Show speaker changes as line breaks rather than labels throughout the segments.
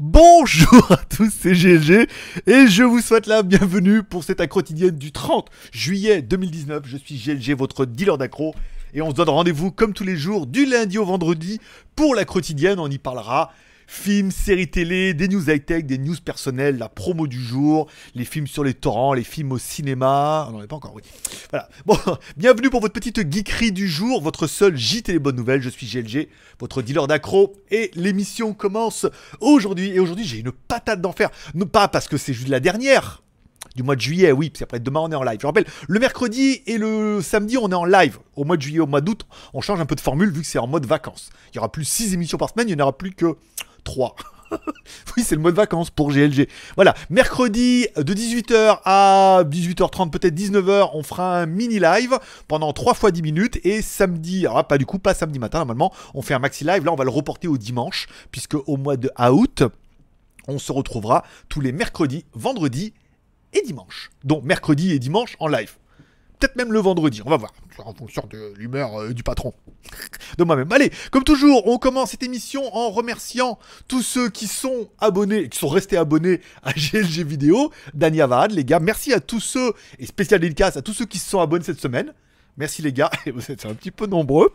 Bonjour à tous, c'est GLG et je vous souhaite la bienvenue pour cette accro du 30 juillet 2019. Je suis GLG, votre dealer d'accro et on se donne rendez-vous comme tous les jours du lundi au vendredi pour la quotidienne. On y parlera Films, séries télé, des news high-tech, des news personnelles, la promo du jour, les films sur les torrents, les films au cinéma. On n'en est pas encore, oui. Voilà. Bon, bienvenue pour votre petite geekerie du jour, votre seul JT les bonnes nouvelles. Je suis GLG, votre dealer d'accro, et l'émission commence aujourd'hui. Et aujourd'hui, j'ai une patate d'enfer. Non pas parce que c'est juste la dernière, du mois de juillet, oui, puis après demain on est en live. Je rappelle, le mercredi et le samedi on est en live. Au mois de juillet, au mois d'août, on change un peu de formule vu que c'est en mode vacances. Il y aura plus 6 émissions par semaine, il n'y en aura plus que 3. oui, c'est le mois de vacances pour GLG. Voilà, mercredi de 18h à 18h30, peut-être 19h, on fera un mini live pendant 3 fois 10 minutes. Et samedi, alors pas du coup, pas samedi matin, normalement, on fait un maxi live. Là, on va le reporter au dimanche, puisque au mois de août, on se retrouvera tous les mercredis, vendredis et dimanche. Donc mercredi et dimanche en live peut-être même le vendredi, on va voir, en fonction de l'humeur euh, du patron, de moi-même. Allez, comme toujours, on commence cette émission en remerciant tous ceux qui sont abonnés, qui sont restés abonnés à GLG Vidéo, Dany Avad, les gars, merci à tous ceux, et spécial dédicace à tous ceux qui se sont abonnés cette semaine. Merci les gars, vous êtes un petit peu nombreux.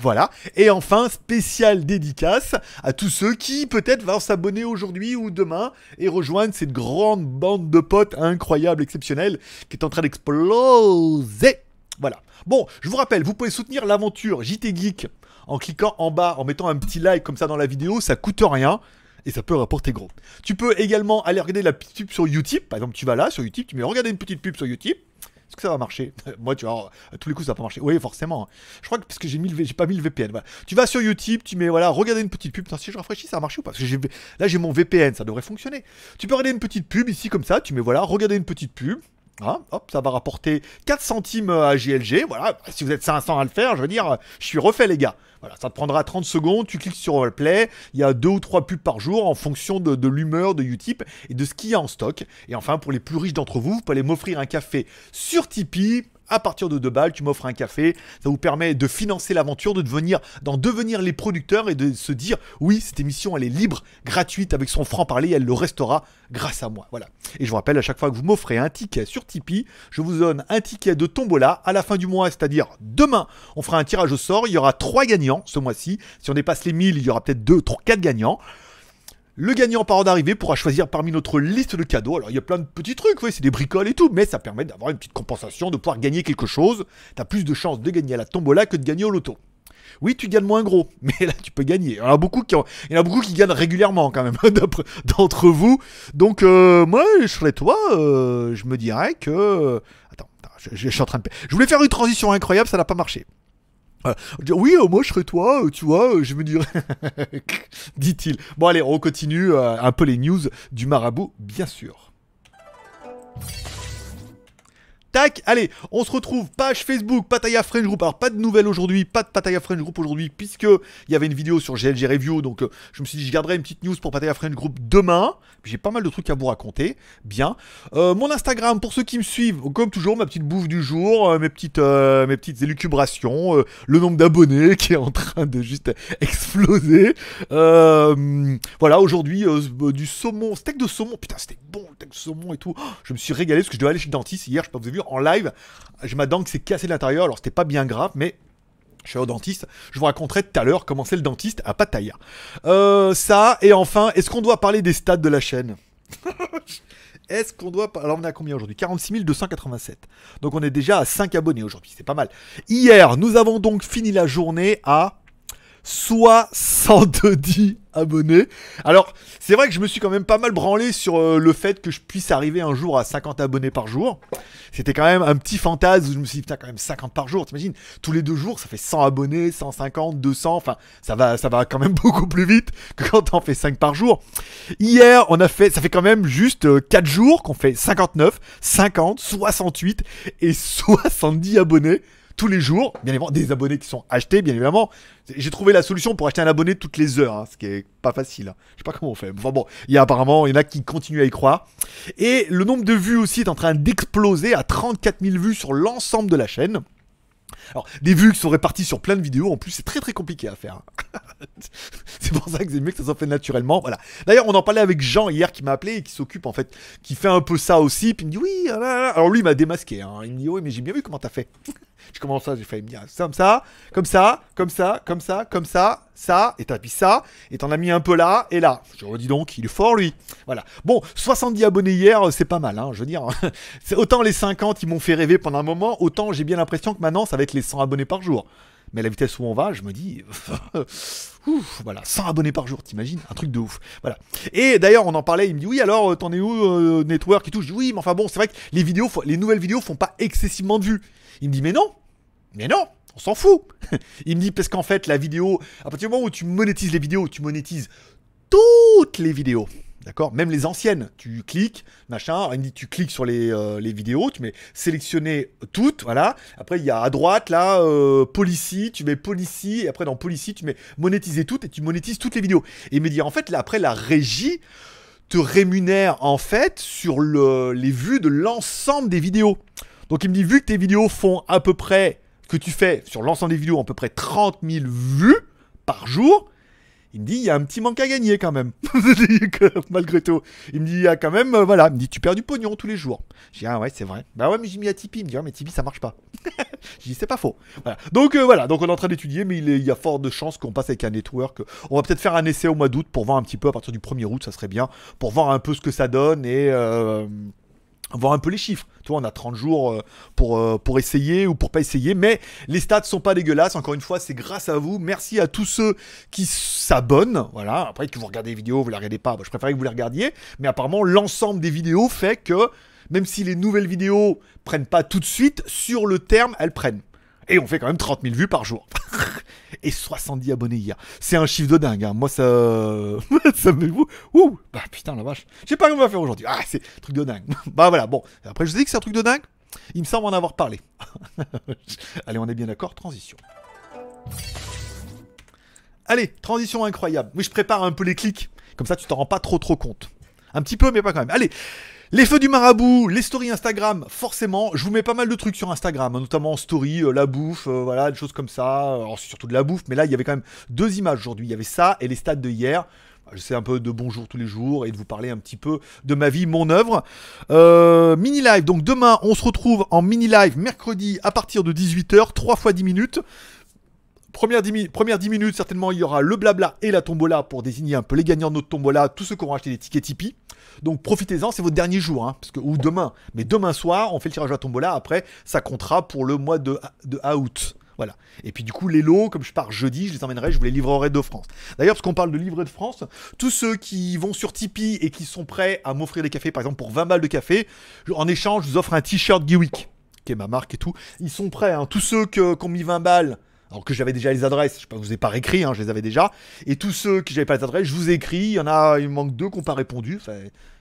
Voilà. Et enfin, spécial dédicace à tous ceux qui peut-être vont s'abonner aujourd'hui ou demain et rejoindre cette grande bande de potes incroyable, exceptionnelles, qui est en train d'exploser. Voilà. Bon, je vous rappelle, vous pouvez soutenir l'aventure JT Geek en cliquant en bas, en mettant un petit like comme ça dans la vidéo, ça coûte rien et ça peut rapporter gros. Tu peux également aller regarder la petite pub sur YouTube. Par exemple, tu vas là sur YouTube, tu mets regarder une petite pub sur YouTube. Est-ce que ça va marcher Moi, tu vois, à tous les coups, ça va pas marcher. Oui, forcément. Je crois que parce que j'ai pas mis le VPN. Tu vas sur YouTube, tu mets, voilà, regarder une petite pub. si je rafraîchis, ça va marcher ou pas Parce que là, j'ai mon VPN, ça devrait fonctionner. Tu peux regarder une petite pub ici, comme ça, tu mets, voilà, regardez une petite pub. Hein, hop, ça va rapporter 4 centimes euh, à JLG, Voilà, bah, si vous êtes 500 à le faire, je veux dire, euh, je suis refait, les gars. Voilà, ça te prendra 30 secondes. Tu cliques sur Play. Il y a deux ou trois pubs par jour en fonction de, de l'humeur de Utip et de ce qu'il y a en stock. Et enfin, pour les plus riches d'entre vous, vous pouvez m'offrir un café sur Tipeee à partir de 2 balles, tu m'offres un café, ça vous permet de financer l'aventure, de devenir, d'en devenir les producteurs et de se dire oui, cette émission elle est libre, gratuite avec son franc-parler, elle le restera grâce à moi. Voilà. Et je vous rappelle à chaque fois que vous m'offrez un ticket sur Tipeee, je vous donne un ticket de tombola à la fin du mois, c'est-à-dire demain, on fera un tirage au sort, il y aura 3 gagnants ce mois-ci. Si on dépasse les 1000, il y aura peut-être 2 3 4 gagnants. Le gagnant par ordre d'arrivée pourra choisir parmi notre liste de cadeaux. Alors il y a plein de petits trucs, oui, c'est des bricoles et tout, mais ça permet d'avoir une petite compensation, de pouvoir gagner quelque chose. T'as plus de chances de gagner à la tombola que de gagner au loto. Oui, tu gagnes moins gros, mais là tu peux gagner. Il y en a beaucoup qui, qui gagnent régulièrement quand même d'entre vous. Donc euh, moi, je serais toi, euh, je me dirais que. Euh, attends, je suis en train de. Je voulais faire une transition incroyable, ça n'a pas marché. Euh, oui, euh, moi je serais toi, euh, tu vois, je me dirais, dit-il. Bon allez, on continue un peu les news du marabout, bien sûr. Tac, allez, on se retrouve, page Facebook, Pataya French Group. Alors, pas de nouvelles aujourd'hui, pas de Pataya French Group aujourd'hui, puisque il y avait une vidéo sur GLG Review, donc euh, je me suis dit, je garderai une petite news pour Pataya French Group demain. J'ai pas mal de trucs à vous raconter, bien. Euh, mon Instagram, pour ceux qui me suivent, comme toujours, ma petite bouffe du jour, euh, mes, petites, mes petites élucubrations, le nombre d'abonnés qui est en train de juste exploser. voilà, aujourd'hui, du saumon, steak de saumon, putain, c'était bon le steak de saumon et tout. Oh, je me suis régalé parce que je devais aller chez le dentiste hier, je sais pas, vous avez vu, en live. je ma dent c'est s'est cassée l'intérieur, alors c'était pas bien grave, mais je suis au dentiste. Je vous raconterai tout à l'heure comment c'est le dentiste à pas euh, ça, et enfin, est-ce qu'on doit parler des stats de la chaîne Est-ce qu'on doit. Alors, on est à combien aujourd'hui 46 287. Donc, on est déjà à 5 abonnés aujourd'hui. C'est pas mal. Hier, nous avons donc fini la journée à 70 abonnés. Alors, c'est vrai que je me suis quand même pas mal branlé sur euh, le fait que je puisse arriver un jour à 50 abonnés par jour. C'était quand même un petit fantasme où je me suis dit, putain, quand même 50 par jour, t'imagines Tous les deux jours, ça fait 100 abonnés, 150, 200, enfin, ça va, ça va quand même beaucoup plus vite que quand on fait 5 par jour. Hier, on a fait, ça fait quand même juste euh, quatre 4 jours qu'on fait 59, 50, 68 et 70 abonnés tous les jours. Bien évidemment, des abonnés qui sont achetés, bien évidemment. J'ai trouvé la solution pour acheter un abonné toutes les heures, hein, ce qui est pas facile. Hein. Je sais pas comment on fait. Enfin bon, il y a apparemment, il y en a qui continuent à y croire. Et le nombre de vues aussi est en train d'exploser à 34 000 vues sur l'ensemble de la chaîne. Alors, des vues qui sont réparties sur plein de vidéos, en plus, c'est très très compliqué à faire. c'est pour ça que c'est mieux que ça soit fait naturellement. Voilà. D'ailleurs, on en parlait avec Jean hier qui m'a appelé et qui s'occupe en fait, qui fait un peu ça aussi. Puis il me dit oui, ah, alors lui, il m'a démasqué. Hein. Il me dit oui, mais j'ai bien vu comment t'as fait. J'ai commence ça, j'ai failli me dire comme ça, comme ça, comme ça, comme ça, comme ça, ça, et t'as mis ça, et t'en as mis un peu là, et là. Je redis donc, il est fort lui. Voilà. Bon, 70 abonnés hier, euh, c'est pas mal, hein, je veux dire. c'est autant les 50, ils m'ont fait rêver pendant un moment, autant j'ai bien l'impression que maintenant, ça va être les 100 abonnés par jour. Mais à la vitesse où on va, je me dis, ouf, voilà, 100 abonnés par jour, t'imagines Un truc de ouf. Voilà. Et d'ailleurs, on en parlait, il me dit, oui, alors, euh, t'en es où, euh, Network et tout Je dis, oui, mais enfin bon, c'est vrai que les vidéos, les nouvelles vidéos font pas excessivement de vues. Il me dit, mais non, mais non, on s'en fout. Il me dit, parce qu'en fait, la vidéo, à partir du moment où tu monétises les vidéos, tu monétises toutes les vidéos. D'accord Même les anciennes. Tu cliques, machin. il me dit, tu cliques sur euh, les, vidéos, tu mets sélectionner toutes, voilà. Après, il y a à droite, là, euh, policy, tu mets policy, et après, dans policy, tu mets monétiser toutes, et tu monétises toutes les vidéos. Et il me dit, en fait, là, après, la régie te rémunère, en fait, sur les vues de l'ensemble des vidéos. Donc il me dit, vu que tes vidéos font à peu près, que tu fais sur l'ensemble des vidéos à peu près 30 000 vues par jour, il me dit, il y a un petit manque à gagner quand même. Malgré tout. Il me dit, il y a quand même, euh, voilà, il me dit, tu perds du pognon tous les jours. Je dis, ah ouais, c'est vrai. Bah ouais, mais j'ai mis à Tipeee. Il me dit, ah, mais Tipeee, ça marche pas. j'ai dit, c'est pas faux. Donc euh, voilà, donc on est en train d'étudier, mais il, y a fort de chances qu'on passe avec un network. On va peut-être faire un essai au mois d'août pour voir un petit peu à partir du 1er août, ça serait bien, pour voir un peu ce que ça donne et. Euh, voir un peu les chiffres. Tu vois, on a 30 jours euh, pour, euh, pour essayer ou pour pas essayer, mais les stats sont pas dégueulasses. Encore une fois, c'est grâce à vous. Merci à tous ceux qui s'abonnent. Voilà, après que vous regardez les vidéos, vous les regardez pas, je préférais que vous les regardiez, mais apparemment, l'ensemble des vidéos fait que, même si les nouvelles vidéos prennent pas tout de suite, sur le terme, elles prennent. Et on fait quand même 30 000 vues par jour. et 70 abonnés hier. C'est un chiffre de dingue. Hein. Moi, ça. ça me. Ouh Bah putain, la vache. Je sais pas comment on va faire aujourd'hui. Ah, c'est un truc de dingue. bah voilà, bon. Après, je vous ai que c'est un truc de dingue. Il me semble en avoir parlé. Allez, on est bien d'accord. Transition. Allez, transition incroyable. Oui, je prépare un peu les clics. Comme ça, tu t'en rends pas trop trop compte. Un petit peu, mais pas quand même. Allez, les feux du marabout, les stories Instagram, forcément, je vous mets pas mal de trucs sur Instagram, hein, notamment story, euh, la bouffe, euh, voilà, des choses comme ça. Euh, alors, c'est surtout de la bouffe, mais là, il y avait quand même deux images aujourd'hui. Il y avait ça et les stats de hier. Je sais un peu de bonjour tous les jours et de vous parler un petit peu de ma vie, mon œuvre. mini live, donc demain, on se retrouve en mini live mercredi à partir de 18h, 3 fois 10 minutes. Première 10, minutes, certainement, il y aura le blabla et la tombola pour désigner un peu les gagnants de notre tombola, tous ceux qui auront acheté des tickets Tipeee. Donc profitez-en, c'est votre dernier jour, hein, ou demain. Mais demain soir, on fait le tirage à tombola, après, ça comptera pour le mois de, août. Voilà. Et puis du coup, les lots, comme je pars jeudi, je les emmènerai, je vous les livrerai de France. D'ailleurs, parce qu'on parle de livrer de France, tous ceux qui vont sur Tipeee et qui sont prêts à m'offrir des cafés, par exemple pour 20 balles de café, en échange, je vous offre un t-shirt Geek, qui est ma marque et tout. Ils sont prêts, hein. tous ceux qui ont mis 20 balles alors que j'avais déjà les adresses, je ne vous ai pas réécrit, hein, je les avais déjà. Et tous ceux qui n'avaient pas les adresses, je vous ai écrit, il y en a, il manque deux qui n'ont pas répondu. Enfin,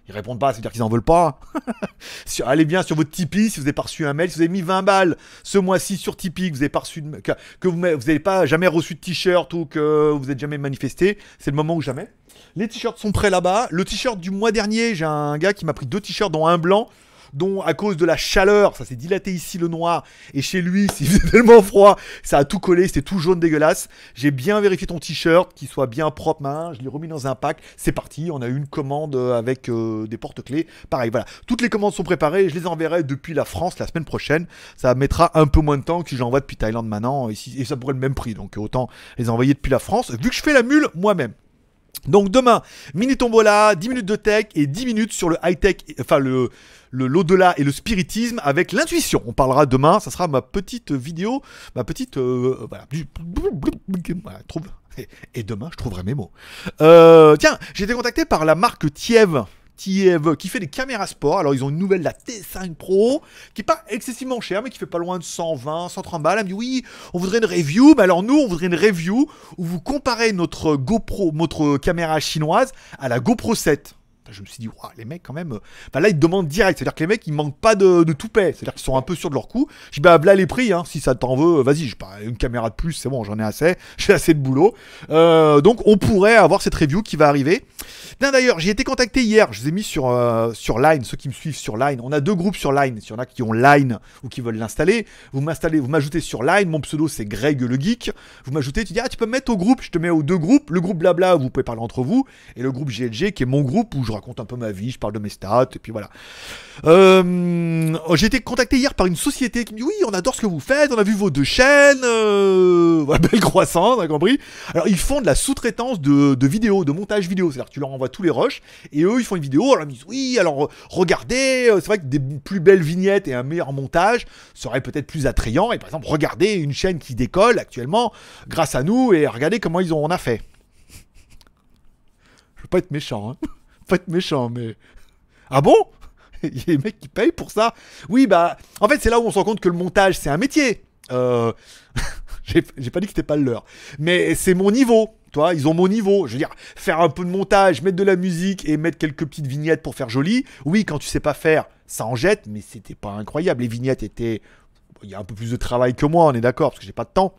ils répondent pas, c'est-à-dire qu'ils n'en veulent pas. Allez bien sur votre Tipeee si vous n'avez pas reçu un mail, si vous avez mis 20 balles ce mois-ci sur Tipeee, que vous n'avez pas reçu que, vous n'avez pas jamais reçu de t-shirt ou que vous n'êtes jamais manifesté, c'est le moment ou jamais. Les t-shirts sont prêts là-bas. Le t-shirt du mois dernier, j'ai un gars qui m'a pris deux t-shirts dont un blanc dont à cause de la chaleur, ça s'est dilaté ici le noir, et chez lui, s'il faisait tellement froid, ça a tout collé, c'était tout jaune dégueulasse. J'ai bien vérifié ton t-shirt, qu'il soit bien propre, main, hein, je l'ai remis dans un pack, c'est parti, on a eu une commande euh, avec euh, des porte-clés, pareil, voilà. Toutes les commandes sont préparées, je les enverrai depuis la France la semaine prochaine, ça mettra un peu moins de temps que si j'envoie depuis Thaïlande maintenant, et, et ça pourrait le même prix, donc autant les envoyer depuis la France, vu que je fais la mule moi-même. Donc demain, mini tombola, 10 minutes de tech et 10 minutes sur le high-tech, enfin le l'au-delà et le spiritisme avec l'intuition. On parlera demain, ça sera ma petite vidéo, ma petite... Euh, voilà, Et, demain, je trouverai mes mots. Euh, tiens, j'ai été contacté par la marque Tiev. Euh, qui fait des caméras sport. Alors, ils ont une nouvelle, la T5 Pro, qui est pas excessivement chère, mais qui fait pas loin de 120, 130 balles. Elle me dit Oui, on voudrait une review. Mais alors, nous, on voudrait une review où vous comparez notre GoPro, notre caméra chinoise à la GoPro 7 je me suis dit, ouais, les mecs, quand même. Euh, enfin, là, ils demandent direct. C'est-à-dire que les mecs, ils manquent pas de, de C'est-à-dire qu'ils sont un peu sûrs de leur coup. Je dis, bah, les prix, hein. si ça t'en veut, euh, vas-y, j'ai pas une caméra de plus, c'est bon, j'en ai assez. J'ai assez de boulot. Euh, donc, on pourrait avoir cette review qui va arriver. D'ailleurs, j'ai été contacté hier. Je vous ai mis sur, sur Line, ceux qui me suivent sur Line. On a deux groupes sur Line. S'il y en a qui ont Line ou qui veulent l'installer, vous m'installez, vous m'ajoutez sur Line. Mon pseudo, c'est Greg le Geek. Vous m'ajoutez, tu dis, ah, tu peux me mettre au groupe. Je te mets aux deux groupes. Le groupe blabla, vous pouvez parler entre vous. Et le groupe GLG, qui est mon groupe où je compte un peu ma vie, je parle de mes stats, et puis voilà. Euh, j'ai été contacté hier par une société qui me dit Oui, on adore ce que vous faites, on a vu vos deux chaînes, euh, belle croissance, t'as compris. Alors, ils font de la sous-traitance de, vidéos, de montage vidéo, c'est-à-dire que tu leur envoies tous les rushs, et eux, ils font une vidéo, alors ils disent Oui, alors regardez, euh, c'est vrai que des plus belles vignettes et un meilleur montage seraient peut-être plus attrayants, et par exemple, regardez une chaîne qui décolle actuellement grâce à nous, et regardez comment ils ont, on a fait. Je veux pas être méchant, hein. Pas être méchant, mais. Ah bon Il y a des mecs qui payent pour ça Oui, bah. En fait, c'est là où on se rend compte que le montage, c'est un métier. Euh. J'ai pas dit que c'était pas le leur. Mais c'est mon niveau. Toi, ils ont mon niveau. Je veux dire, faire un peu de montage, mettre de la musique et mettre quelques petites vignettes pour faire joli. Oui, quand tu sais pas faire, ça en jette, mais c'était pas incroyable. Les vignettes étaient. Il y a un peu plus de travail que moi, on est d'accord, parce que j'ai pas de temps.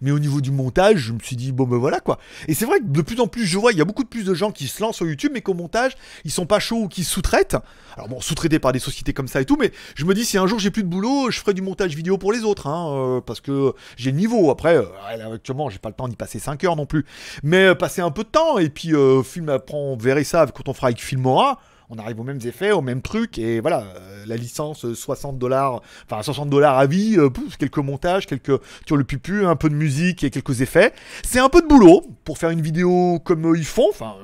Mais au niveau du montage, je me suis dit, bon ben voilà quoi. Et c'est vrai que de plus en plus, je vois, il y a beaucoup de plus de gens qui se lancent sur YouTube, mais qu'au montage, ils sont pas chauds ou qui sous-traitent. Alors bon, sous-traités par des sociétés comme ça et tout, mais je me dis, si un jour j'ai plus de boulot, je ferai du montage vidéo pour les autres, hein, euh, parce que j'ai le niveau. Après, euh, actuellement, j'ai pas le temps d'y passer 5 heures non plus. Mais euh, passer un peu de temps, et puis film après, on verrait ça quand on fera avec Filmora on arrive aux mêmes effets, aux mêmes trucs, et voilà, euh, la licence 60 euh, dollars, enfin 60 dollars à vie, euh, quelques montages, quelques sur le pupu, un peu de musique et quelques effets. C'est un peu de boulot pour faire une vidéo comme ils font, enfin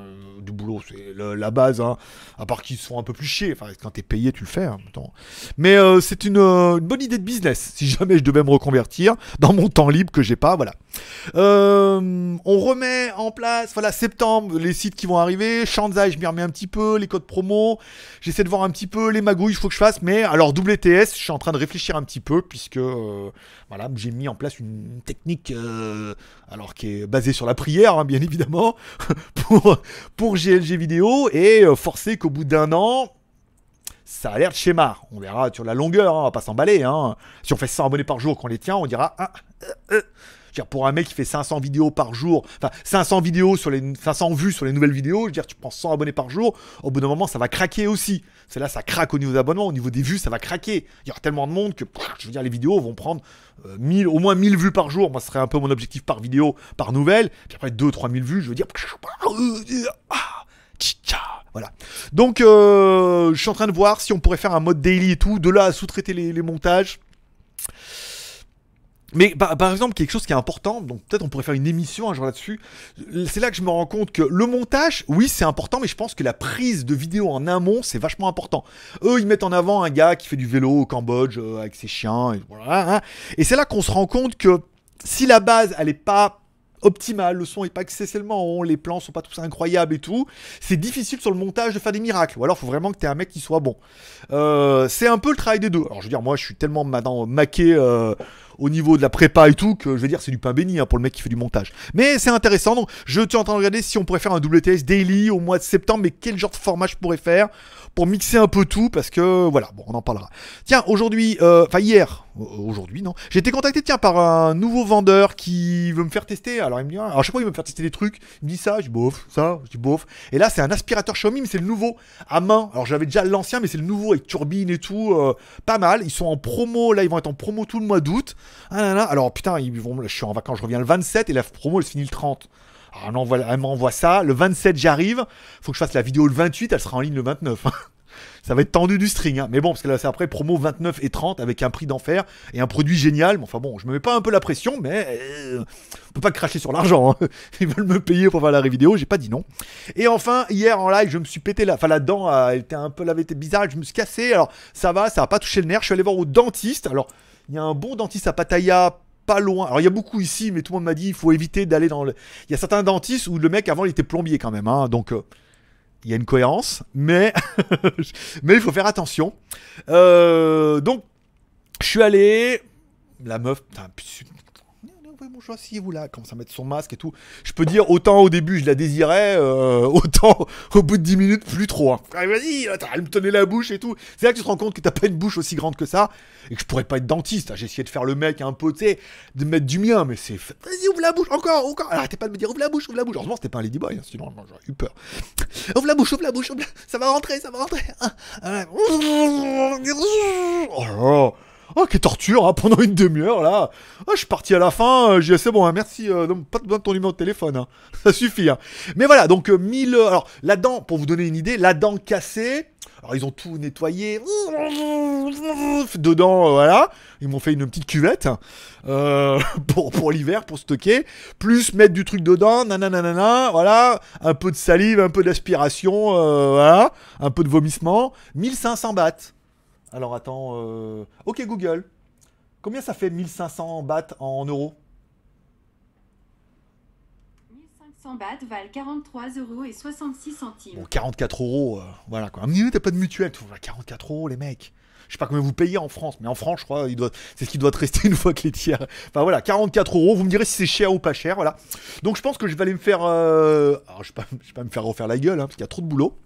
du boulot, c'est la base, hein. à part qu'ils se font un peu plus chier. Enfin, quand t'es payé, tu le fais. Hein, mais euh, c'est euh, une, bonne idée de business, si jamais je devais me reconvertir dans mon temps libre que j'ai pas, voilà. Euh, on remet en place, voilà, septembre, les sites qui vont arriver. Shanzai, je m'y remets un petit peu, les codes promo. J'essaie de voir un petit peu les magouilles, il faut que je fasse. Mais alors, WTS, je suis en train de réfléchir un petit peu, puisque voilà, j'ai mis en place une technique, euh, alors qui est basée sur la prière, hein, bien évidemment, pour, pour GLG vidéo et euh, forcer qu'au bout d'un an, ça a l'air de schéma. On verra sur la longueur, hein, on va pas s'emballer. Hein. Si on fait 100 abonnés par jour qu'on les tient, on dira ah, euh, pour un mec qui fait 500 vidéos par jour, enfin 500 vidéos sur les 500 vues sur les nouvelles vidéos, je veux dire, tu prends 100 abonnés par jour, au bout d'un moment, ça va craquer aussi. C'est là, ça craque au niveau des abonnements, au niveau des vues, ça va craquer. Il y aura tellement de monde que, je veux dire, les vidéos vont prendre 1000, euh, au moins 1000 vues par jour. Moi, ce serait un peu mon objectif par vidéo, par nouvelle. Puis après, 2 3000 vues, je veux dire, voilà. Donc, euh, je suis en train de voir si on pourrait faire un mode daily et tout, de là à sous-traiter les montages. Mais par, exemple, quelque chose qui est important, donc peut-être on pourrait faire une émission un jour là-dessus, c'est là que je me rends compte que le montage, oui, c'est important, mais je pense que la prise de vidéo en amont, c'est vachement important. Eux, ils mettent en avant un gars qui fait du vélo au Cambodge euh, avec ses chiens, et, voilà, hein, hein. et c'est là qu'on se rend compte que si la base, elle n'est pas optimale, le son n'est pas excessivement on les plans sont pas tous incroyables et tout, c'est difficile sur le montage de faire des miracles. Ou alors, faut vraiment que tu aies un mec qui soit bon. Euh, c'est un peu le travail des deux. Alors, je veux dire, moi, je suis tellement maqué... Euh, au niveau de la prépa et tout, que je veux dire, c'est du pain béni hein, pour le mec qui fait du montage. Mais c'est intéressant, donc je suis en train de regarder si on pourrait faire un WTS daily au mois de septembre, mais quel genre de format je pourrais faire pour mixer un peu tout, parce que voilà, bon, on en parlera. Tiens, aujourd'hui, euh, enfin hier, aujourd'hui, non. J'ai été contacté, tiens, par un nouveau vendeur qui veut me faire tester. Alors, il me dit, alors, ah, chaque fois il veut me faire tester des trucs. Il me dit ça, je dis bof, ça, je dis bof. Et là, c'est un aspirateur Xiaomi, mais c'est le nouveau à main. Alors, j'avais déjà l'ancien, mais c'est le nouveau avec turbine et tout. Euh, pas mal. Ils sont en promo, là, ils vont être en promo tout le mois d'août. Ah alors putain, ils vont, je suis en vacances, je reviens le 27 et la promo elle se finit le 30. Ah non, elle m'envoie ça. Le 27, j'arrive. Faut que je fasse la vidéo le 28, elle sera en ligne le 29. ça va être tendu du string. Hein. Mais bon, parce que là, c'est après promo 29 et 30 avec un prix d'enfer et un produit génial. Mais enfin bon, je me mets pas un peu la pression, mais euh, on peut pas cracher sur l'argent. Hein. Ils veulent me payer pour faire la vidéo, j'ai pas dit non. Et enfin, hier en live, je me suis pété la. Enfin, la dent, euh, elle était un peu. Elle avait été bizarre, je me suis cassé. Alors, ça va, ça a pas touché le nerf. Je suis allé voir au dentiste. Alors. Il y a un bon dentiste à Pattaya, pas loin. Alors il y a beaucoup ici, mais tout le monde m'a dit il faut éviter d'aller dans le. Il y a certains dentistes où le mec avant il était plombier quand même, hein. donc. Euh, il y a une cohérence, mais, mais il faut faire attention. Euh, donc, je suis allé, la meuf, putain, bonjour, vous là. commence à mettre son masque et tout. Je peux dire, autant au début, je la désirais, euh, autant au bout de 10 minutes, plus trop. Hein. Vas-y, elle me tenait la bouche et tout. C'est là que tu te rends compte que t'as pas une bouche aussi grande que ça et que je pourrais pas être dentiste. Hein. J'ai essayé de faire le mec un peu, tu sais, de mettre du mien, mais c'est. Vas-y, ouvre la bouche, encore, encore. arrêtez pas de me dire, ouvre la bouche, ouvre la bouche. Heureusement, c'était pas un Lady hein, sinon j'aurais eu peur. ouvre la bouche, ouvre la bouche, ça va rentrer, ça va rentrer. Ah, ah, oh là là. Oh, quelle torture, hein, pendant une demi-heure, là. Oh, je suis parti à la fin, euh, j'ai assez bon, hein, merci, euh, pas besoin de ton numéro de téléphone, hein. ça suffit. Mais voilà, donc 1000... Euh, alors, la dent, pour vous donner une idée, la dent cassée, alors ils ont tout nettoyé, dedans, voilà, ils m'ont fait une petite cuvette pour, pour l'hiver, pour stocker, plus mettre du truc dedans, nanana, voilà, un peu de salive, un peu d'aspiration, voilà, un peu de vomissement, 1500 bahts. Alors attends, euh, ok Google, combien ça fait 1500 bahts en euros 1500 bahts valent 43 euros et 66 centimes. Bon, 44 euros, euh, voilà quoi. Un minute, t'as pas de mutuelle, tu 44 euros les mecs. Je sais pas combien vous payez en France, mais en France, je crois, doit... c'est ce qui doit te rester une fois que les tiers. Enfin voilà, 44 euros. Vous me direz si c'est cher ou pas cher, voilà. Donc je pense que je vais aller me faire. Euh, alors, je vais, pas, me faire refaire la gueule, hein, parce qu'il y a trop de boulot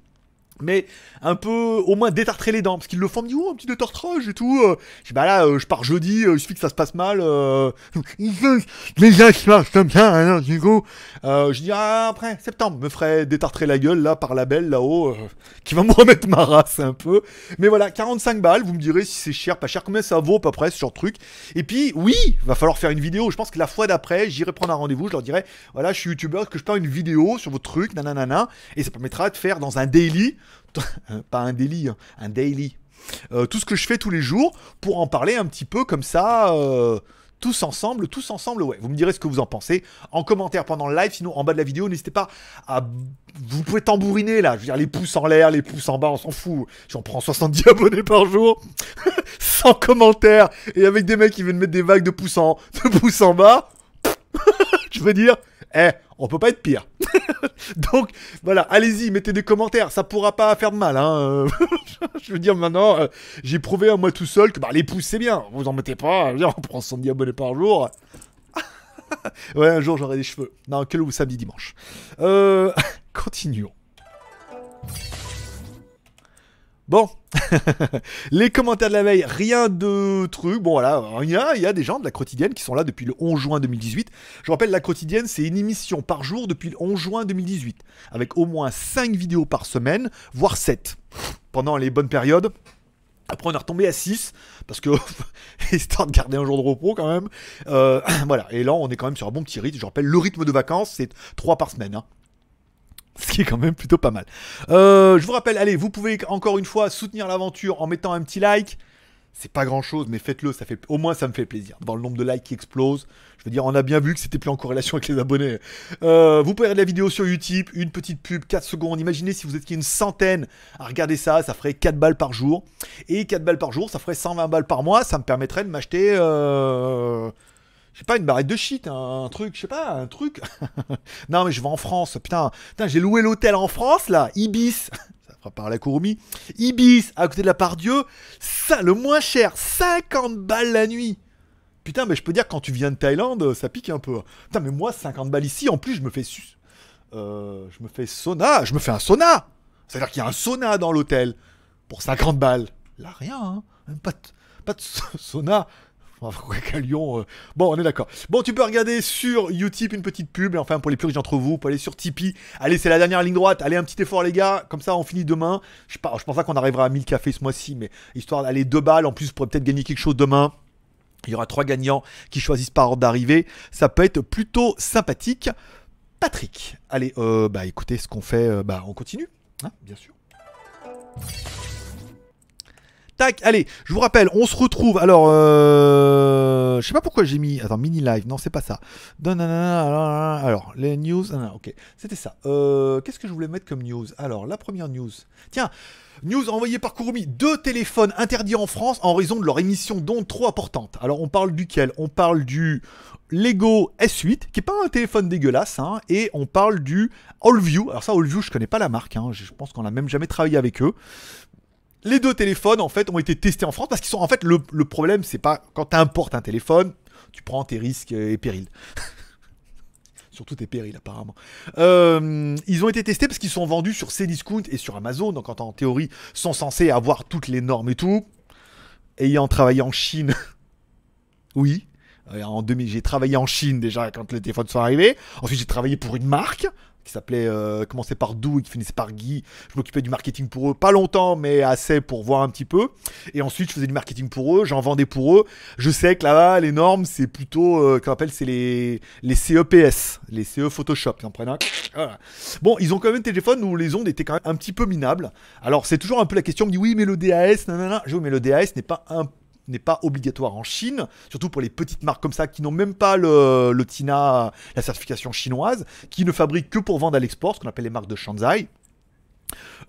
mais un peu au moins détartrer les dents parce qu'ils le font me dit oh un petit détartrage et tout euh. je dis bah là euh, je pars jeudi euh, il suffit que ça se passe mal déjà je marche comme ça hein, du coup je dis ah, après septembre me ferait détartrer la gueule là par la belle là-haut qui va me remettre ma race un peu mais voilà 45 balles vous me direz si c'est cher pas cher combien ça vaut pas peu près ce genre de truc et puis oui va falloir faire une vidéo je pense que la fois d'après j'irai prendre un rendez-vous je leur dirai voilà je suis youtubeur que je faire une vidéo sur votre truc nanana et ça permettra de faire dans un daily pas un daily, hein, un daily. Euh, tout ce que je fais tous les jours pour en parler un petit peu comme ça. Euh, tous ensemble, tous ensemble, ouais. Vous me direz ce que vous en pensez en commentaire pendant le live, sinon en bas de la vidéo, n'hésitez pas à... Vous pouvez tambouriner là, je veux dire les pouces en l'air, les pouces en bas, on s'en fout. J'en prends 70 abonnés par jour, sans commentaire, et avec des mecs qui viennent mettre des vagues de pouces en, de pouces en bas. je veux dire, eh, on peut pas être pire. Donc voilà, allez-y, mettez des commentaires, ça pourra pas faire de mal. Hein. je veux dire maintenant, euh, j'ai prouvé à moi tout seul que bah, les pouces c'est bien, vous en mettez pas, je veux dire, on prend 110 abonnés par jour. ouais, un jour j'aurai des cheveux. Non, que le samedi dimanche. Euh, continuons. Bon, les commentaires de la veille, rien de truc. Bon, voilà, il y, a, il y a des gens de la quotidienne qui sont là depuis le 11 juin 2018. Je rappelle, la quotidienne, c'est une émission par jour depuis le 11 juin 2018, avec au moins 5 vidéos par semaine, voire 7, pendant les bonnes périodes. Après, on est retombé à 6, parce que, histoire de garder un jour de repos quand même. Euh, voilà, et là, on est quand même sur un bon petit rythme. Je rappelle, le rythme de vacances, c'est 3 par semaine. Hein. Ce qui est quand même plutôt pas mal. Euh, je vous rappelle, allez, vous pouvez encore une fois soutenir l'aventure en mettant un petit like. C'est pas grand chose, mais faites-le, ça fait au moins ça me fait plaisir. Dans le nombre de likes qui explose, je veux dire, on a bien vu que c'était plus en corrélation avec les abonnés. Euh, vous pouvez regarder la vidéo sur Utip. une petite pub, 4 secondes. Imaginez si vous étiez une centaine à regarder ça, ça ferait 4 balles par jour. Et 4 balles par jour, ça ferait 120 balles par mois, ça me permettrait de m'acheter. Euh, je sais pas, une barrette de shit, un, truc, je sais pas, un truc. non, mais je vais en France, putain, putain j'ai loué l'hôtel en France, là, Ibis. ça fera parler la courmi. Ibis, à côté de la part ça, le moins cher, 50 balles la nuit. Putain, mais je peux dire, quand tu viens de Thaïlande, ça pique un peu. Hein. Putain, mais moi, 50 balles ici, en plus, je me fais... Euh, je me fais sauna, je me fais un sauna C'est-à-dire qu'il y a un sauna dans l'hôtel, pour 50 balles. Là, rien, pas hein. pas de sauna qu'à Lyon. Euh. Bon, on est d'accord. Bon, tu peux regarder sur Utip une petite pub. Enfin, pour les plus riches d'entre vous, pour aller sur Tipeee. Allez, c'est la dernière ligne droite. Allez, un petit effort, les gars. Comme ça, on finit demain. Je, je pense pas qu'on arrivera à 1000 cafés ce mois-ci, mais histoire d'aller deux balles. En plus, pour peut-être gagner quelque chose demain. Il y aura trois gagnants qui choisissent par ordre d'arrivée. Ça peut être plutôt sympathique. Patrick, allez, euh, bah écoutez, ce qu'on fait, euh, bah on continue, hein, bien sûr allez, je vous rappelle, on se retrouve. Alors, euh, je sais pas pourquoi j'ai mis. Attends, mini live. Non, c'est pas ça. Alors, les news. Ok, c'était ça. Euh, qu'est-ce que je voulais mettre comme news Alors, la première news. Tiens. News envoyée par Kurumi, deux téléphones interdits en France en raison de leur émission d'ondes trop importante. Alors on parle duquel On parle du Lego S8, qui est pas un téléphone dégueulasse, hein, et on parle du AllView. Alors ça, AllView, je connais pas la marque, hein. je pense qu'on n'a même jamais travaillé avec eux. Les deux téléphones, en fait, ont été testés en France parce qu'ils sont, en fait, le, problème, c'est pas quand tu importes un téléphone, tu prends tes risques et périls. Surtout tes périls, apparemment. Euh, ils ont été testés parce qu'ils sont vendus sur Cdiscount et sur Amazon, donc en théorie, sont censés avoir toutes les normes et tout. Ayant travaillé en Chine, oui, euh, en 2000, j'ai travaillé en Chine déjà quand les téléphones sont arrivés. Ensuite, j'ai travaillé pour une marque qui s'appelait euh, commençait par Dou et qui finissait par Guy. Je m'occupais du marketing pour eux, pas longtemps, mais assez pour voir un petit peu. Et ensuite, je faisais du marketing pour eux, j'en vendais pour eux. Je sais que là-bas, les normes, c'est plutôt, euh, qu'on appelle, c'est les, les CEPS, les CE Photoshop. Ils en prennent un. Bon, ils ont quand même un téléphone où les ondes étaient quand même un petit peu minables. Alors, c'est toujours un peu la question, on me dit oui, mais le DAS, non, Je dis oui, mais le DAS n'est pas un n'est pas obligatoire en Chine, surtout pour les petites marques comme ça qui n'ont même pas le, TINA, la certification chinoise, qui ne fabriquent que pour vendre à l'export, ce qu'on appelle les marques de Shanzai.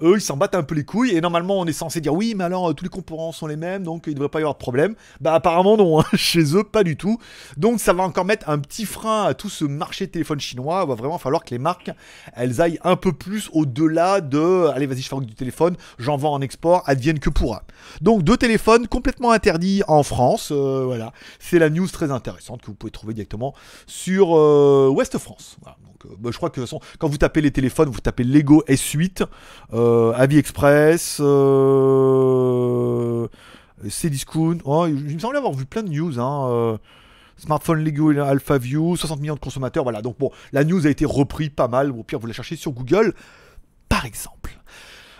Eux, ils s'en battent un peu les couilles. Et normalement, on est censé dire oui, mais alors euh, tous les composants sont les mêmes, donc il ne devrait pas y avoir de problème. Bah, apparemment, non. Hein, chez eux, pas du tout. Donc, ça va encore mettre un petit frein à tout ce marché de téléphone chinois. Il va vraiment falloir que les marques, elles aillent un peu plus au-delà de allez, vas-y, je fabrique du téléphone, j'en vends en export, advienne que pourra. Donc, deux téléphones complètement interdits en France. Euh, voilà. C'est la news très intéressante que vous pouvez trouver directement sur euh, Ouest France. Voilà. Euh, bah, je crois que de quand vous tapez les téléphones, vous tapez Lego S8, euh, Avi Express, euh, Cdiscount. Oh, il me semble avoir vu plein de news. Hein, smartphone Lego et Alpha View, 60 millions de consommateurs. Voilà, donc bon, la news a été reprise pas mal. Au pire, vous la cherchez sur Google, par exemple.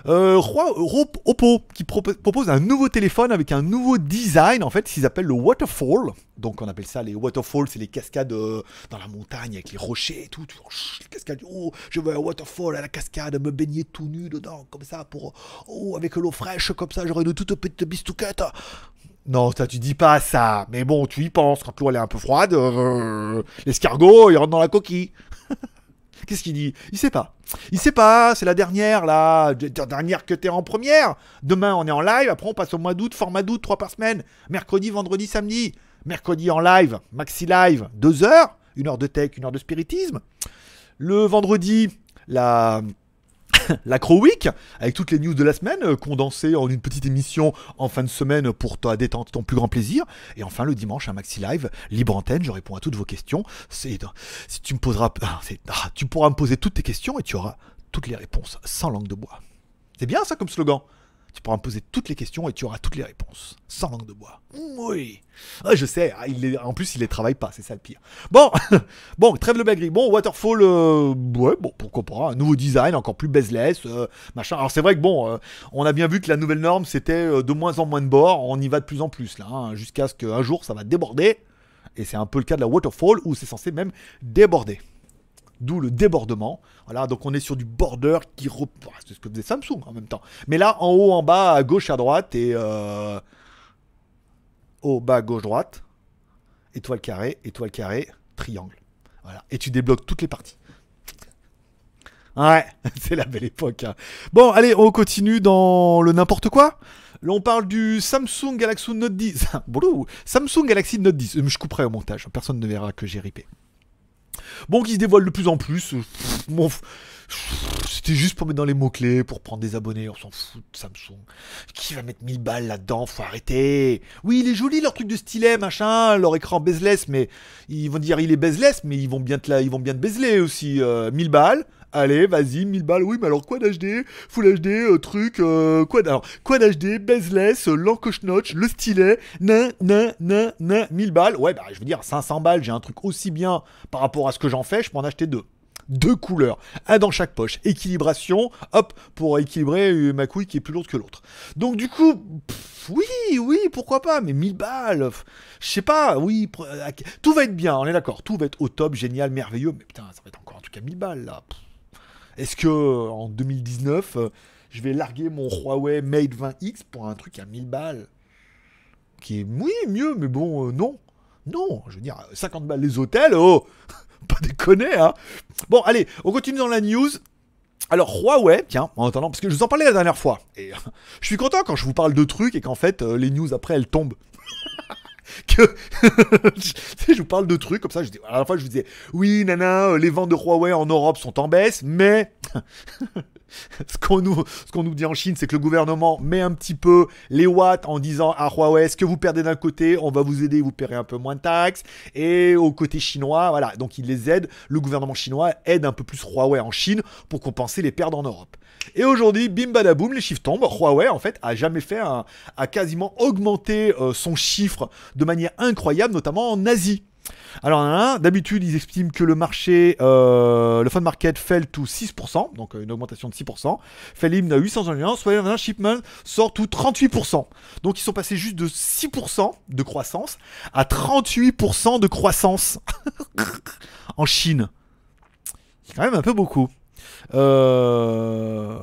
Euh, euh Oppo qui propose un nouveau téléphone avec un nouveau design, en fait, qu'ils appellent le Waterfall. Donc on appelle ça les waterfalls, c'est les cascades euh, dans la montagne avec les rochers et tout. tout les cascades, oh, je veux un waterfall à la cascade, me baigner tout nu dedans, comme ça, pour, oh, avec l'eau fraîche, comme ça, j'aurai une toute petite bistouquette. Non, ça tu dis pas ça, mais bon, tu y penses, quand l'eau elle est un peu froide, euh, l'escargot, il rentre dans la coquille. Qu'est-ce qu'il dit Il sait pas. Il sait pas, c'est la dernière, là. Dernière que tu es en première. Demain, on est en live. Après, on passe au mois d'août, format d'août, trois par semaine. Mercredi, vendredi, samedi. Mercredi en live, maxi live, deux heures. Une heure de tech, une heure de spiritisme. Le vendredi, la l'Acro Week, avec toutes les news de la semaine, euh, condensées en une petite émission en fin de semaine pour ta détente, ton plus grand plaisir. Et enfin, le dimanche, un maxi live, libre antenne, je réponds à toutes vos questions. Si tu me poseras, ah, ah, tu pourras me poser toutes tes questions et tu auras toutes les réponses sans langue de bois. C'est bien ça comme slogan. Tu pourras me poser toutes les questions et tu auras toutes les réponses. Sans langue de bois. Oui. Ah, je sais, ah, en plus, il les travaille pas, c'est ça le pire. Bon, bon, trêve le bagri. Bon, Waterfall, euh, ouais, bon, pourquoi pas. Un nouveau design, encore plus bezeless, euh, machin. Alors, c'est vrai que bon, euh, on a bien vu que la nouvelle norme, c'était de moins en moins de bords. On y va de plus en plus, là, hein, jusqu'à ce qu'un jour, ça va déborder. Et c'est un peu le cas de la Waterfall où c'est censé même déborder d'où le débordement. Voilà, donc on est sur du border qui repasse bah, C'est ce que faisait Samsung en même temps. Mais là, en haut, en bas, à gauche, à droite, et euh... haut, bas, gauche, droite, étoile carré, étoile carré, triangle. Voilà, et tu débloques toutes les parties. Ouais, c'est la belle époque. Hein. Bon, allez, on continue dans le n'importe quoi. Là, on parle du Samsung Galaxy Note 10. Samsung Galaxy Note 10. Euh, je couperai au montage, hein. personne ne verra que j'ai ripé. Bon, qui se dévoile de plus en plus. Euh, c'était juste pour mettre dans les mots-clés, pour prendre des abonnés, on s'en fout de Samsung. Qui va mettre 1000 balles là-dedans Faut arrêter. Oui, il est joli leur truc de stylet, machin, leur écran bezeless, mais ils vont dire il est bezeless, mais ils vont bien te, la... ils vont bien aussi. 1000 euh, balles, Allez, vas-y, 1000 balles. Oui, mais alors quoi d'HD Full HD, euh, truc, euh, quoi alors quoi d'HD Bezeless, euh, l'encoche notch, le stylet, Nain, nain, nain, nain, 1000 balles. Ouais, bah je veux dire, 500 balles, j'ai un truc aussi bien par rapport à ce que j'en fais, je peux en acheter deux deux couleurs, un dans chaque poche, équilibration, hop, pour équilibrer ma couille qui est plus lourde que l'autre. Donc du coup, oui, oui, pourquoi pas, mais 1000 balles, je sais pas, oui, tout va être bien, on est d'accord, tout va être au top, génial, merveilleux, mais putain, ça va être encore en tout cas 1000 balles là. Est-ce que euh, en 2019, euh, je vais larguer mon Huawei Mate 20X pour un truc à 1000 balles Qui est oui, mieux, mais bon, euh, non. Non, je veux dire, 50 balles les hôtels, oh Pas déconner, hein Bon, allez, on continue dans la news. Alors Huawei, tiens, en attendant, parce que je vous en parlais la dernière fois, et je suis content quand je vous parle de trucs et qu'en fait les news après elles tombent. je vous parle de trucs comme ça. Je à la fois, je vous disais, oui, nana, euh, les ventes de Huawei en Europe sont en baisse, mais ce qu'on nous, dit en Chine, c'est que le gouvernement met un petit peu les watts en disant à Huawei, ce que vous perdez d'un côté, on va vous aider, vous paierez un peu moins de taxes. Et au côté chinois, voilà, donc il les aide. Le gouvernement chinois aide un peu plus Huawei en Chine pour compenser les pertes en Europe. Et aujourd'hui, bim badaboum, les chiffres tombent. Huawei, en fait, a jamais fait a quasiment augmenté euh, son chiffre de manière incroyable, notamment en Asie. Alors, d'habitude, ils estiment que le marché, euh, le fund market fell to 6%, donc euh, une augmentation de 6%. Fellim à millions, soit un shipment sort tout 38%. Donc, ils sont passés juste de 6% de croissance à 38% de croissance en Chine. C'est quand même un peu beaucoup. Euh...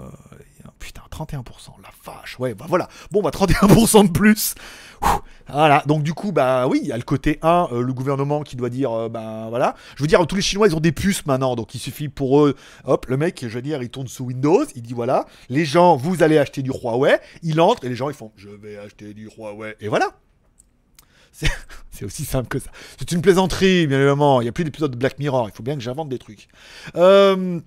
Putain, 31%, la vache. Ouais, bah voilà. Bon, bah 31% de plus. voilà. Donc du coup, bah oui, il y a le côté 1, euh, le gouvernement qui doit dire, euh, bah voilà. Je veux dire, tous les Chinois, ils ont des puces maintenant, donc il suffit pour eux. Hop, le mec, je veux dire, il tourne sous Windows, il dit voilà, les gens, vous allez acheter du Huawei. Il entre et les gens, ils font, je vais acheter du Huawei. Et voilà. C'est aussi simple que ça. C'est une plaisanterie, bien évidemment. Il n'y a plus d'épisode de Black Mirror. Il faut bien que j'invente des trucs. Euh...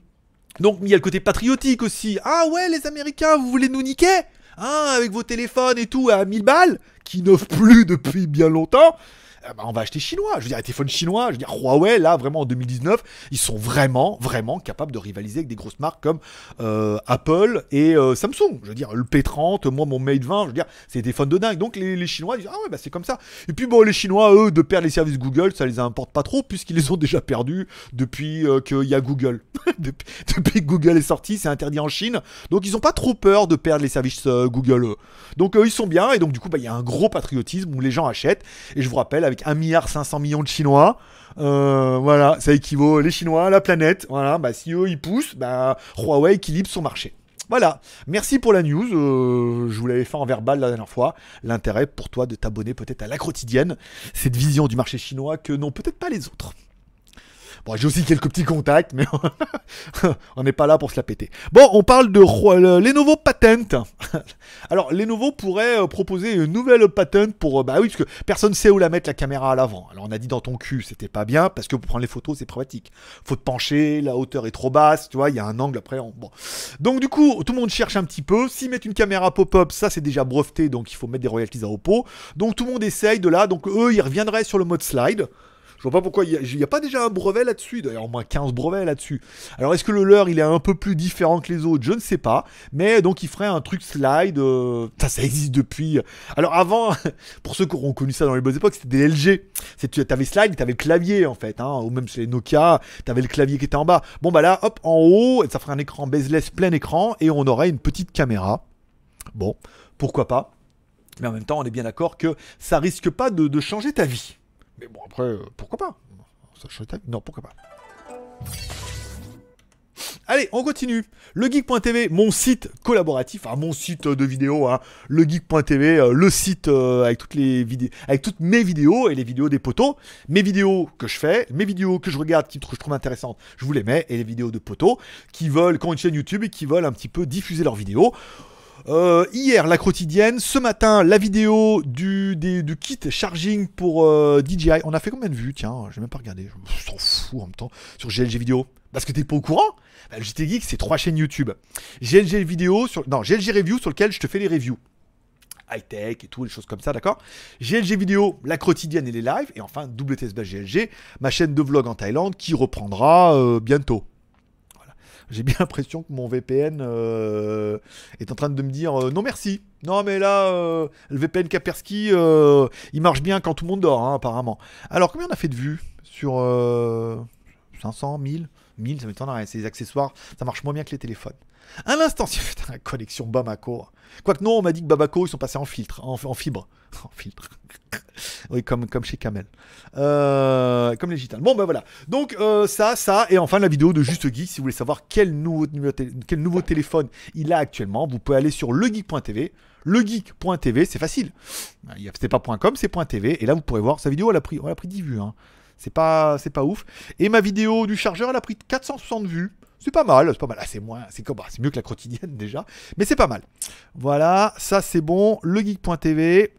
Donc il y a le côté patriotique aussi. Ah ouais, les Américains, vous voulez nous niquer Hein, avec vos téléphones et tout à 1000 balles, qui n'offrent plus depuis bien longtemps. Ah bah, on va acheter chinois. Je veux dire, les téléphones chinois, je veux dire, Huawei, là, vraiment, en 2019, ils sont vraiment, vraiment capables de rivaliser avec des grosses marques comme euh, Apple et euh, Samsung. Je veux dire, le P30, moi, mon Mate 20, je veux dire, c'est des téléphones de dingue. Donc, les, Chinois disent, ah ouais, bah, c'est comme ça. Et puis, bon, les Chinois, eux, de perdre les services Google, ça les importe pas trop, puisqu'ils les ont déjà perdus depuis euh, qu'il y a Google. depuis, que Google est sorti, c'est interdit en Chine. Donc, ils ont pas trop peur de perdre les services Google, Donc, ils sont bien. Et donc, du coup, bah, il y a un gros patriotisme où les gens achètent. Et je vous rappelle, avec 1,5 milliard millions de Chinois. Euh, voilà, ça équivaut les Chinois, la planète. Voilà, bah si eux ils poussent, bah Huawei équilibre son marché. Voilà, merci pour la news. Euh, je vous l'avais fait en verbal la dernière fois. L'intérêt pour toi de t'abonner peut-être à la quotidienne, cette vision du marché chinois que n'ont peut-être pas les autres. Bon, j'ai aussi quelques petits contacts, mais on n'est pas là pour se la péter. Bon, on parle de euh, les nouveaux Patent. Alors, Lenovo pourrait pourraient euh, proposer une nouvelle patente pour... Euh, bah oui, parce que personne sait où la mettre la caméra à l'avant. Alors, on a dit dans ton cul, c'était pas bien, parce que pour prendre les photos, c'est pratique. Faut te pencher, la hauteur est trop basse, tu vois, il y a un angle après. Bon. Donc, du coup, tout le monde cherche un petit peu. S'ils mettent une caméra pop-up, ça, c'est déjà breveté, donc il faut mettre des royalties à oppo. Donc, tout le monde essaye de là. Donc, eux, ils reviendraient sur le mode slide. Je vois pas pourquoi il n'y a, pas déjà un brevet là-dessus, d'ailleurs au moins 15 brevets là-dessus. Alors est-ce que le leur il est un peu plus différent que les autres Je ne sais pas. Mais donc il ferait un truc slide. Euh, ça, ça existe depuis. Euh, alors avant, pour ceux qui auront connu ça dans les bonnes époques, c'était des LG. Tu avais slide, tu avais le clavier en fait. Hein, ou même chez Nokia, tu avais le clavier qui était en bas. Bon bah là, hop, en haut, ça ferait un écran bezeless plein écran et on aurait une petite caméra. Bon, pourquoi pas mais en même temps, on est bien d'accord que ça risque pas de changer ta vie. Mais bon, après, euh, pourquoi pas non, pourquoi pas Allez, on continue. le Legeek.tv, mon site collaboratif, enfin mon site euh, de vidéos, hein, legeek.tv, euh, le site avec toutes les vidéos, avec toutes mes vidéos et les vidéos des potos, mes vidéos que je fais, mes vidéos que je regarde qui je trouve intéressantes, je vous les mets et les vidéos de potos qui veulent, qui ont une chaîne YouTube et qui veulent un petit peu diffuser leurs vidéos. Euh, hier, la quotidienne. Ce matin, la vidéo du, kit charging pour euh, DJI. On a fait combien de vues Tiens, j'ai même pas regardé. Je m'en fous en même temps. Sur GLG Vidéo. Parce que t'es pas au courant bah, Le GT Geek, c'est trois chaînes YouTube. GLG Vidéo, sur... non, GLG Review, sur lequel je te fais les reviews high-tech et tout, les choses comme ça, d'accord GLG vidéo, la quotidienne et les lives, et enfin wtsbglg GLG, ma chaîne de vlog en Thaïlande qui reprendra euh, bientôt. J'ai bien l'impression que mon VPN euh, est en train de me dire euh, non merci. Non mais là, euh, le VPN Kaspersky, il marche bien quand tout le monde dort, hein, apparemment. Alors combien on a fait de vues sur 500, 1000 1000, ça m'étonnerait. C'est les accessoires, ça marche moins bien que les téléphones. À l'instant, la collection Bamako. Quoique non, on m'a dit que Bamako, ils sont passés en filtre, en, fibre. En filtre. oui, comme, comme chez Kamel. Euh, comme les gitans. Bon, ben voilà. Donc, euh, ça, ça, et enfin la vidéo de Juste Geek. Si vous voulez savoir quel nouveau, quel nouveau téléphone il a actuellement, vous pouvez aller sur legeek.tv. Legeek.tv, c'est facile. C'est pas .com, c'est .tv. Et là, vous pourrez voir sa vidéo. Elle a pris, elle a pris 10 vues. Hein. C'est pas, pas ouf. Et ma vidéo du chargeur, elle a pris 460 vues. C'est pas mal, c'est pas mal. Ah, c'est moins, c'est comme, bah, c'est mieux que la quotidienne déjà, mais c'est pas mal. Voilà, ça c'est bon. Le geek.tv.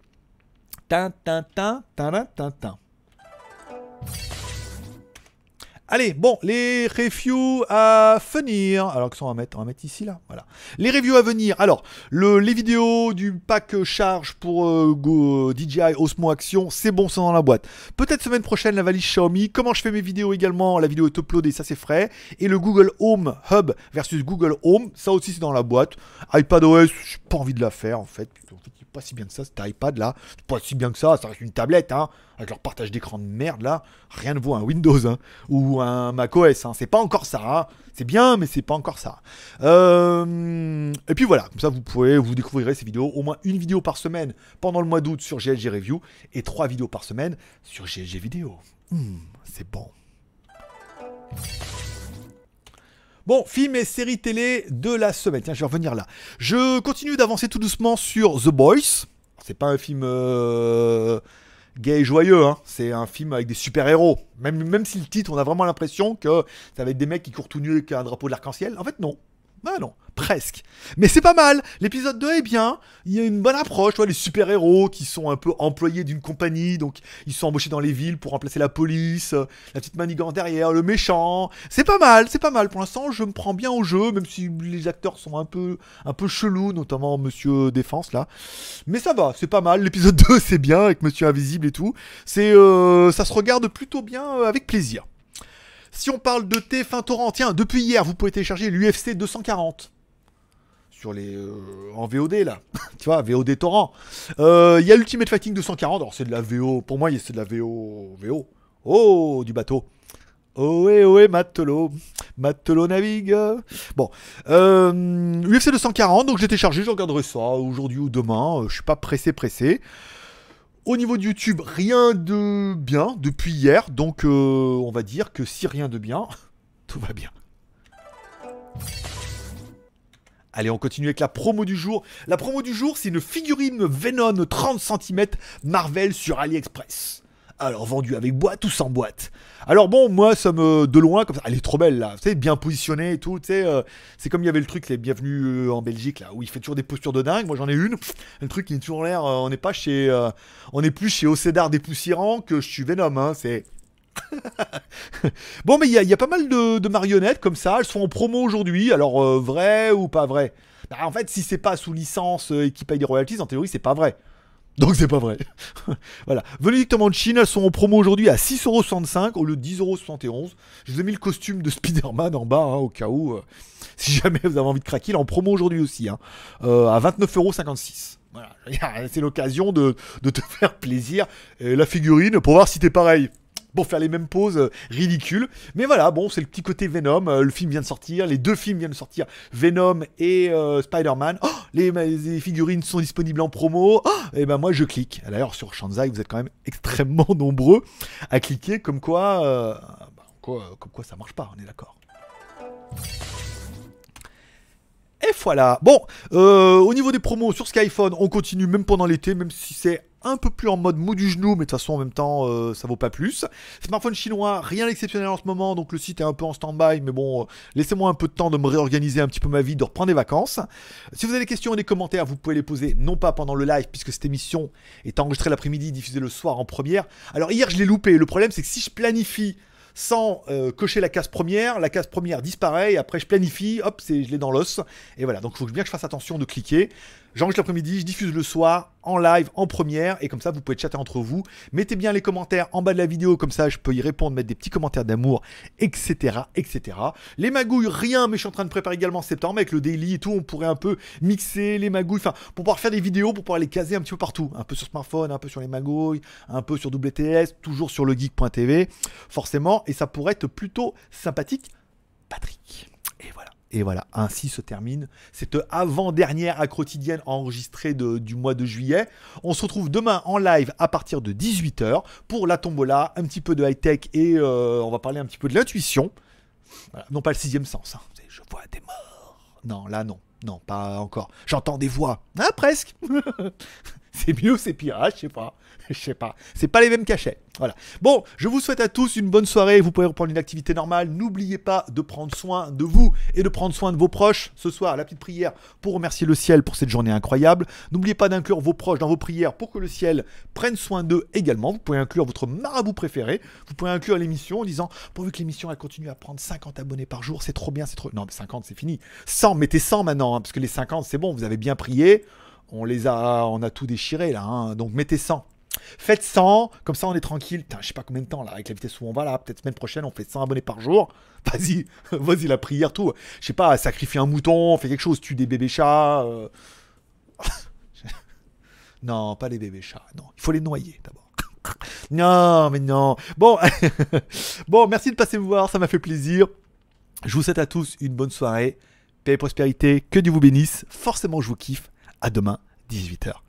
Allez, bon, les reviews à venir. Alors, que sont qu'on va mettre On mettre ici, là. Voilà. Les reviews à venir. Alors, le, les vidéos du pack charge pour euh, euh, DJI Osmo Action, c'est bon, c'est dans la boîte. Peut-être semaine prochaine, la valise Xiaomi. Comment je fais mes vidéos également La vidéo est uploadée, ça c'est frais. Et le Google Home Hub versus Google Home, ça aussi c'est dans la boîte. iPad OS, j'ai pas envie de la faire en fait. En fait pas si bien que ça cet iPad là. C'est pas si bien que ça, ça reste une tablette, hein. Avec leur partage d'écran de merde là, rien ne vaut un Windows hein, ou un macOS, hein. C'est pas encore ça, hein. C'est bien, mais c'est pas encore ça. Euh, et puis voilà, comme ça vous pouvez, vous découvrirez ces vidéos, au moins une vidéo par semaine pendant le mois d'août sur GLG Review et trois vidéos par semaine sur GLG Vidéo. Hmm, c'est bon. Bon, film et série télé de la semaine. Tiens, je vais revenir là. Je continue d'avancer tout doucement sur The Boys. C'est pas un film euh, gay et joyeux, hein. c'est un film avec des super-héros. Même, même si le titre, on a vraiment l'impression que ça va être des mecs qui courent tout nus avec un drapeau de l'arc-en-ciel. En fait, non. Ah non, presque. Mais c'est pas mal. L'épisode 2 est bien. Il y a une bonne approche. Tu les super-héros qui sont un peu employés d'une compagnie. Donc, ils sont embauchés dans les villes pour remplacer la police. Euh, la petite manigance derrière, le méchant. C'est pas mal, c'est pas mal. Pour l'instant, je me prends bien au jeu, même si les acteurs sont un peu, un peu chelous, notamment Monsieur Défense, là. Mais ça va, c'est pas mal. L'épisode 2, c'est bien, avec Monsieur Invisible et tout. C'est, euh, ça se regarde plutôt bien, euh, avec plaisir. Si on parle de TF1 torrent, tiens, depuis hier, vous pouvez télécharger l'UFC 240 sur les euh, en VOD là, tu vois, VOD torrent. Euh, il y a l'Ultimate Fighting 240, alors c'est de la VO, pour moi c'est de la VO, VO, oh du bateau. Ohé, eh, ohé, eh, matelot. Matelot navigue. Bon. UFC euh, 240, donc j'ai téléchargé, je regarderai ça aujourd'hui ou demain. je suis pas pressé, pressé. Au niveau de YouTube, rien de bien depuis hier, donc euh, on va dire que si rien de bien, tout va bien. Allez, on continue avec la promo du jour. La promo du jour, c'est une figurine Venom 30 cm Marvel sur AliExpress. Alors vendu avec boîte ou sans boîte Alors bon, moi ça me de loin comme ça, elle est trop belle là, tu sais, bien positionnée et tout, tu euh, c'est comme il y avait le truc les bienvenus euh, en Belgique là où il fait toujours des postures de dingue. Moi j'en ai une, un truc qui est toujours l'air, euh, on n'est pas chez, on est plus chez des dépoussiérant que je suis Venom, hein, c'est bon, mais il y, a pas mal de, marionnettes comme ça. Elles sont en promo aujourd'hui. Alors, vrai ou pas vrai bah, En fait, si c'est pas sous licence et qu'ils payent des royalties, en théorie, c'est pas vrai. Donc c'est pas vrai. voilà. de Chine. elles sont en promo aujourd'hui à 6,65€ au lieu de 10,71€. Je vous ai mis le costume de Spider-Man en bas, hein, au cas où, euh, si jamais vous avez envie de craquer. Il est en promo aujourd'hui aussi, hein, euh, à 29,56€. Voilà. C'est l'occasion de, de te faire plaisir. la figurine, pour voir si t'es pareil pour faire les mêmes poses euh, ridicule. Mais voilà, bon, c'est le petit côté Venom. Euh, le film vient de sortir, les deux films viennent de sortir, Venom et euh, Spider-Man. Oh, les, figurines sont disponibles en promo. Oh, et eh ben moi, je clique. D'ailleurs, sur Shanzai, vous êtes quand même extrêmement nombreux à cliquer, comme quoi, bah, comme quoi ça marche pas, on est d'accord. Et voilà. Bon, au niveau des promos sur Skyphone, on continue même pendant l'été, même si c'est un peu plus en mode mou du genou, mais de toute façon, en même temps, euh, ça vaut pas plus. Smartphone chinois, rien d'exceptionnel en ce moment, donc le site est un peu en stand-by, mais bon, euh, laissez-moi un peu de temps de me réorganiser un petit peu ma vie, de reprendre des vacances. Si vous avez des questions et des commentaires, vous pouvez les poser, non pas pendant le live, puisque cette émission est enregistrée l'après-midi, diffusée le soir en première. Alors hier, je l'ai loupé. Le problème, c'est que si je planifie sans euh, cocher la case première, la case première disparaît et après je planifie, hop, je l'ai dans l'os. Et voilà, donc il faut bien que je fasse attention de cliquer. J'enregistre l'après-midi, je diffuse le soir, en live, en première, et comme ça vous pouvez chatter entre vous. Mettez bien les commentaires en bas de la vidéo, comme ça je peux y répondre, mettre des petits commentaires d'amour, etc., etc. Les magouilles, rien, mais je suis en train de préparer également septembre avec le daily et tout, on pourrait un peu mixer les magouilles, enfin, pour pouvoir faire des vidéos, pour pouvoir les caser un petit peu partout, un peu sur smartphone, un peu sur les magouilles, un peu sur WTS, toujours sur legeek.tv, forcément, et ça pourrait être plutôt sympathique, Patrick. Et voilà. Et voilà, ainsi se termine cette avant-dernière à quotidienne enregistrée du mois de juillet. On se retrouve demain en live à partir de 18h pour la tombola, un petit peu de high-tech et euh, on va parler un petit peu de l'intuition. Non pas le sixième sens, hein. je vois des morts. Non, là non, non, pas encore. J'entends des voix. Ah, presque. c'est mieux, c'est pire, hein, je sais pas. je sais pas. C'est pas les mêmes cachets. Voilà. Bon, je vous souhaite à tous une bonne soirée. Vous pouvez reprendre une activité normale. N'oubliez pas de prendre soin de vous et de prendre soin de vos proches. Ce soir, la petite prière pour remercier le ciel pour cette journée incroyable. N'oubliez pas d'inclure vos proches dans vos prières pour que le ciel prenne soin d'eux également. Vous pouvez inclure votre marabout préféré. Vous pouvez inclure l'émission en disant pourvu que l'émission a continué à prendre 50 abonnés par jour, c'est trop bien, c'est trop. Non, mais 50 c'est fini. 100, mettez 100 maintenant, hein, parce que les 50 c'est bon. Vous avez bien prié. On les a, on a tout déchiré là. Hein. Donc mettez 100. Faites 100, comme ça on est tranquille. Putain, je sais pas combien de temps là, avec la vitesse où on va là, peut-être semaine prochaine on fait 100 abonnés par jour. Vas-y, vas-y la prière, tout. Je sais pas, sacrifier un mouton, fait quelque chose, tue des bébés chats. Euh. non, pas les bébés chats, non. Il faut les noyer d'abord. non, mais non. Bon, bon, merci de passer me voir, ça m'a fait plaisir. Je vous souhaite à tous une bonne soirée. Paix et prospérité, que Dieu vous bénisse. Forcément, je vous kiffe. À demain, 18h.